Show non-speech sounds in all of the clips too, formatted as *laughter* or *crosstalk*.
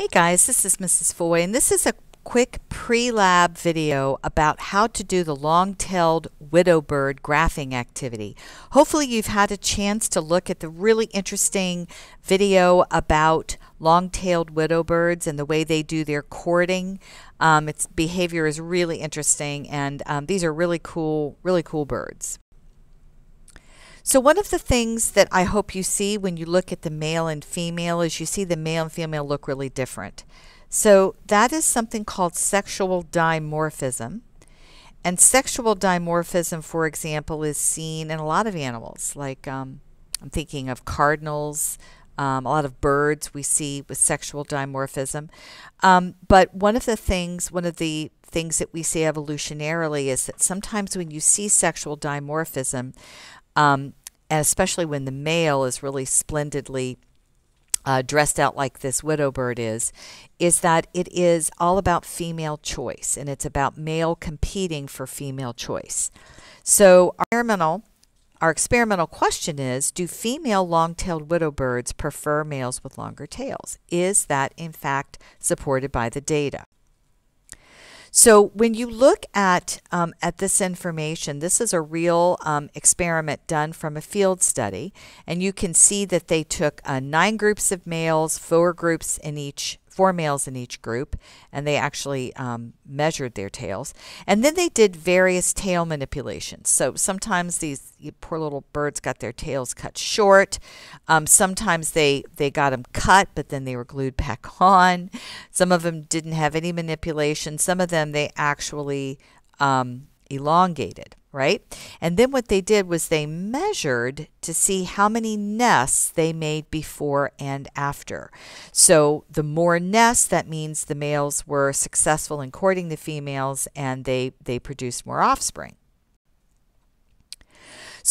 Hey guys, this is Mrs. Foy, and this is a quick pre-lab video about how to do the long-tailed widow bird graphing activity. Hopefully you've had a chance to look at the really interesting video about long-tailed widow birds and the way they do their courting. Um, its behavior is really interesting, and um, these are really cool, really cool birds. So, one of the things that I hope you see when you look at the male and female is you see the male and female look really different. So, that is something called sexual dimorphism. And sexual dimorphism, for example, is seen in a lot of animals. Like um, I'm thinking of cardinals, um, a lot of birds we see with sexual dimorphism. Um, but one of the things, one of the things that we see evolutionarily is that sometimes when you see sexual dimorphism, um, especially when the male is really splendidly uh, dressed out like this widow bird is, is that it is all about female choice and it's about male competing for female choice. So our experimental, our experimental question is, do female long-tailed widow birds prefer males with longer tails? Is that in fact supported by the data? So when you look at um, at this information, this is a real um, experiment done from a field study, and you can see that they took uh, nine groups of males, four groups in each four males in each group, and they actually um, measured their tails. And then they did various tail manipulations. So sometimes these poor little birds got their tails cut short. Um, sometimes they, they got them cut, but then they were glued back *laughs* on. Some of them didn't have any manipulation. Some of them they actually um, elongated right? And then what they did was they measured to see how many nests they made before and after. So the more nests, that means the males were successful in courting the females and they, they produced more offspring.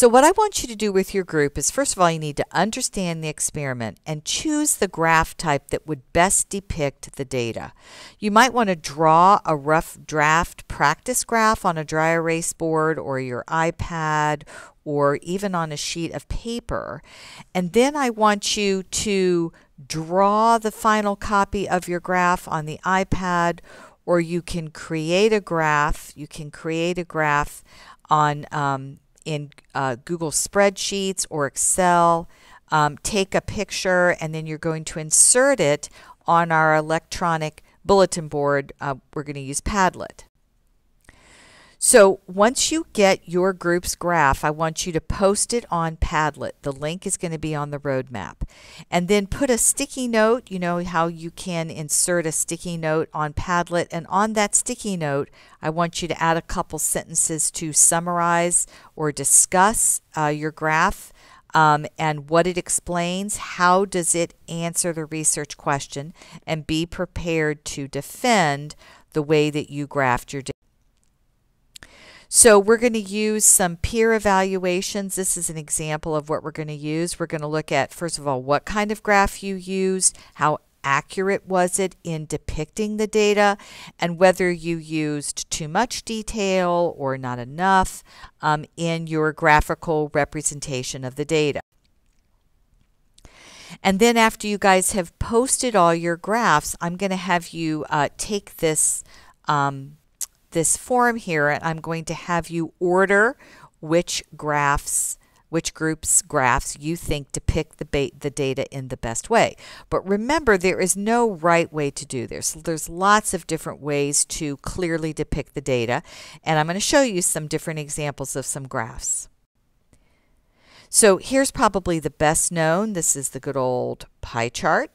So, what I want you to do with your group is first of all, you need to understand the experiment and choose the graph type that would best depict the data. You might want to draw a rough draft practice graph on a dry erase board or your iPad or even on a sheet of paper. And then I want you to draw the final copy of your graph on the iPad or you can create a graph. You can create a graph on um, in uh, Google Spreadsheets or Excel, um, take a picture, and then you're going to insert it on our electronic bulletin board. Uh, we're going to use Padlet. So once you get your group's graph, I want you to post it on Padlet. The link is going to be on the roadmap. And then put a sticky note, you know how you can insert a sticky note on Padlet. And on that sticky note, I want you to add a couple sentences to summarize or discuss uh, your graph. Um, and what it explains, how does it answer the research question, and be prepared to defend the way that you graphed your data. So we're going to use some peer evaluations. This is an example of what we're going to use. We're going to look at, first of all, what kind of graph you used, how accurate was it in depicting the data, and whether you used too much detail or not enough um, in your graphical representation of the data. And then after you guys have posted all your graphs, I'm going to have you uh, take this um, this form here, and I'm going to have you order which graphs which groups graphs you think depict the, the data in the best way. But remember, there is no right way to do this. There's lots of different ways to clearly depict the data, and I'm going to show you some different examples of some graphs. So here's probably the best known. This is the good old pie chart.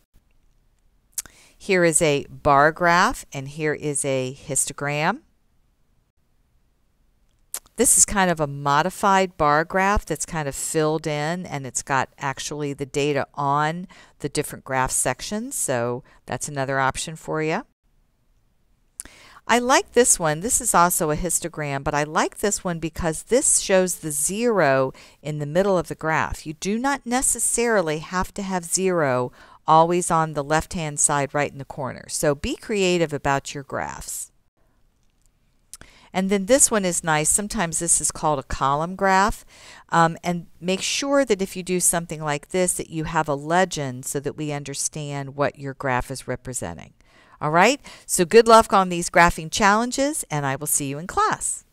Here is a bar graph, and here is a histogram. This is kind of a modified bar graph that's kind of filled in and it's got actually the data on the different graph sections. So that's another option for you. I like this one. This is also a histogram, but I like this one because this shows the zero in the middle of the graph. You do not necessarily have to have zero always on the left-hand side right in the corner. So be creative about your graphs. And then this one is nice. Sometimes this is called a column graph. Um, and make sure that if you do something like this that you have a legend so that we understand what your graph is representing. All right, so good luck on these graphing challenges and I will see you in class.